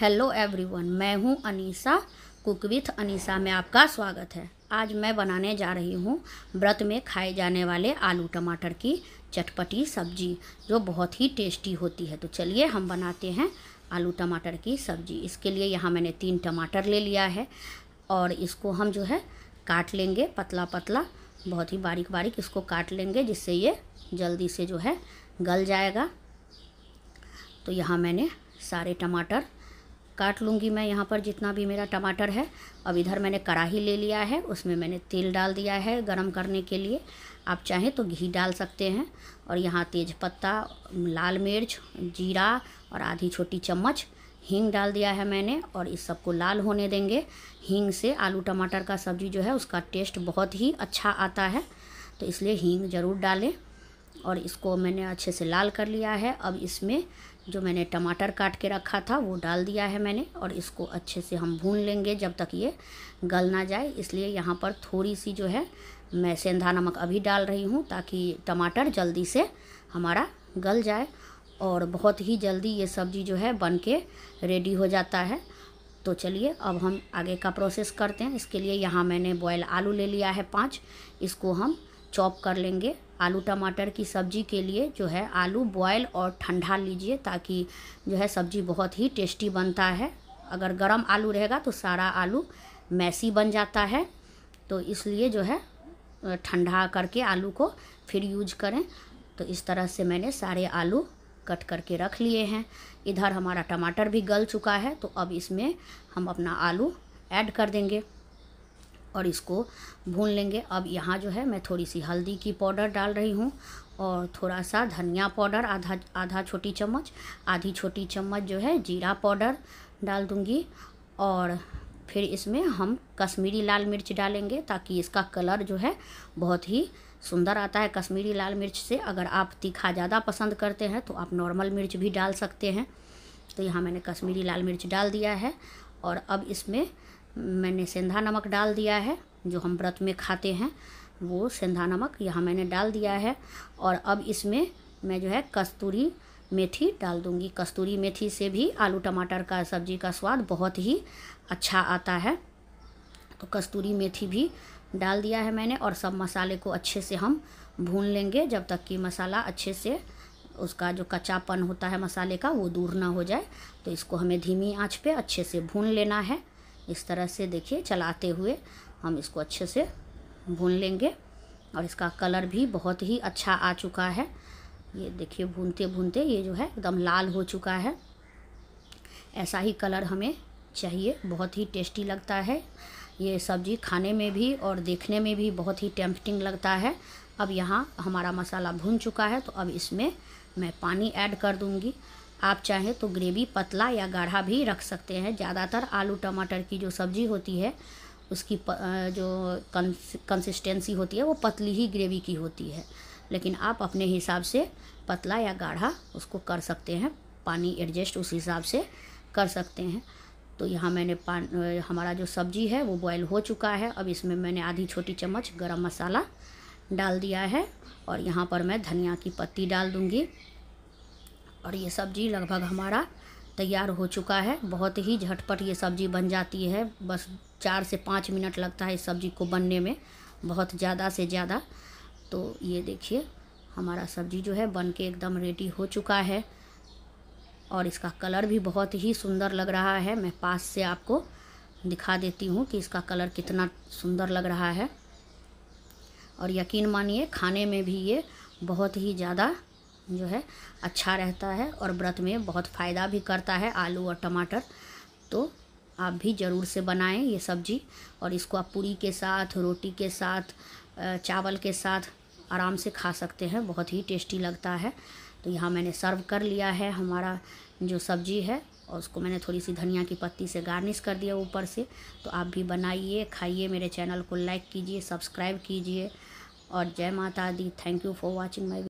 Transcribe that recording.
hello everyone मैं हूं Anisa cook with Anisa में आपका स्वागत है आज मैं बनाने जा रही हूं व्रत में खाए जाने वाले आलू टमाटर की चटपटी सब्जी जो बहुत ही टेस्टी होती है तो चलिए हम बनाते हैं आलू टमाटर की सब्जी इसके लिए यहाँ मैंने तीन टमाटर ले लिया है और इसको हम जो है काट लेंगे पतला पतला बहुत ही बारीक बारीक इसको काट लेंगे जिससे ये जल्दी से जो है गल जाएगा तो यहाँ मैंने सारे टमाटर काट लूँगी मैं यहाँ पर जितना भी मेरा टमाटर है अब इधर मैंने कढ़ाही ले लिया है उसमें मैंने तेल डाल दिया है गरम करने के लिए आप चाहें तो घी डाल सकते हैं और यहाँ तेज पत्ता लाल मिर्च जीरा और आधी छोटी चम्मच हींग डाल दिया है मैंने और इस सबको लाल होने देंगे हींग से आलू टमाटर का सब्जी जो है उसका टेस्ट बहुत ही अच्छा आता है तो इसलिए हींग ज़रूर डालें और इसको मैंने अच्छे से लाल कर लिया है अब इसमें जो मैंने टमाटर काट के रखा था वो डाल दिया है मैंने और इसको अच्छे से हम भून लेंगे जब तक ये गल ना जाए इसलिए यहाँ पर थोड़ी सी जो है मैं सेंधा नमक अभी डाल रही हूँ ताकि टमाटर जल्दी से हमारा गल जाए और बहुत ही जल्दी ये सब्ज़ी जो है बन के रेडी हो जाता है तो चलिए अब हम आगे का प्रोसेस करते हैं इसके लिए यहाँ मैंने बॉयल आलू ले लिया है पाँच इसको हम चॉप कर लेंगे आलू टमाटर की सब्ज़ी के लिए जो है आलू बॉयल और ठंडा लीजिए ताकि जो है सब्ज़ी बहुत ही टेस्टी बनता है अगर गरम आलू रहेगा तो सारा आलू मैसी बन जाता है तो इसलिए जो है ठंडा करके आलू को फिर यूज करें तो इस तरह से मैंने सारे आलू कट करके रख लिए हैं इधर हमारा टमाटर भी गल चुका है तो अब इसमें हम अपना आलू ऐड कर देंगे और इसको भून लेंगे अब यहाँ जो है मैं थोड़ी सी हल्दी की पाउडर डाल रही हूँ और थोड़ा सा धनिया पाउडर आधा आधा छोटी चम्मच आधी छोटी चम्मच जो है जीरा पाउडर डाल दूँगी और फिर इसमें हम कश्मीरी लाल मिर्च डालेंगे ताकि इसका कलर जो है बहुत ही सुंदर आता है कश्मीरी लाल मिर्च से अगर आप तीखा ज़्यादा पसंद करते हैं तो आप नॉर्मल मिर्च भी डाल सकते हैं तो यहाँ मैंने कश्मीरी लाल मिर्च डाल दिया है और अब इसमें मैंने सेंधा नमक डाल दिया है जो हम व्रत में खाते हैं वो सेंधा नमक यहाँ मैंने डाल दिया है और अब इसमें मैं जो है कस्तूरी मेथी डाल दूँगी कस्तूरी मेथी से भी आलू टमाटर का सब्ज़ी का स्वाद बहुत ही अच्छा आता है तो कस्तूरी मेथी भी डाल दिया है मैंने और सब मसाले को अच्छे से हम भून लेंगे जब तक कि मसाला अच्छे से उसका जो कच्चापन होता है मसाले का वो दूर ना हो जाए तो इसको हमें धीमी आंच पे अच्छे से भून लेना है इस तरह से देखिए चलाते हुए हम इसको अच्छे से भून लेंगे और इसका कलर भी बहुत ही अच्छा आ चुका है ये देखिए भूनते भूनते ये जो है एकदम लाल हो चुका है ऐसा ही कलर हमें चाहिए बहुत ही टेस्टी लगता है ये सब्ज़ी खाने में भी और देखने में भी बहुत ही टेम्पटिंग लगता है अब यहाँ हमारा मसाला भून चुका है तो अब इसमें मैं पानी ऐड कर दूँगी आप चाहे तो ग्रेवी पतला या गाढ़ा भी रख सकते हैं ज़्यादातर आलू टमाटर की जो सब्ज़ी होती है उसकी प, जो कंसिस्टेंसी होती है वो पतली ही ग्रेवी की होती है लेकिन आप अपने हिसाब से पतला या गाढ़ा उसको कर सकते हैं पानी एडजस्ट उस हिसाब से कर सकते हैं तो यहाँ मैंने पान हमारा जो सब्ज़ी है वो बॉयल हो चुका है अब इसमें मैंने आधी छोटी चम्मच गरम मसाला डाल दिया है और यहाँ पर मैं धनिया की पत्ती डाल दूँगी और ये सब्ज़ी लगभग हमारा तैयार हो चुका है बहुत ही झटपट ये सब्ज़ी बन जाती है बस चार से पाँच मिनट लगता है इस सब्ज़ी को बनने में बहुत ज़्यादा से ज़्यादा तो ये देखिए हमारा सब्ज़ी जो है बन के एकदम रेडी हो चुका है और इसका कलर भी बहुत ही सुंदर लग रहा है मैं पास से आपको दिखा देती हूँ कि इसका कलर कितना सुंदर लग रहा है और यकीन मानिए खाने में भी ये बहुत ही ज़्यादा जो है अच्छा रहता है और व्रत में बहुत फ़ायदा भी करता है आलू और टमाटर तो आप भी ज़रूर से बनाएं ये सब्जी और इसको आप पूरी के साथ रोटी के साथ चावल के साथ आराम से खा सकते हैं बहुत ही टेस्टी लगता है तो यहाँ मैंने सर्व कर लिया है हमारा जो सब्जी है और उसको मैंने थोड़ी सी धनिया की पत्ती से गार्निश कर दिया ऊपर से तो आप भी बनाइए खाइए मेरे चैनल को लाइक कीजिए सब्सक्राइब कीजिए और जय माता दी thank you for watching my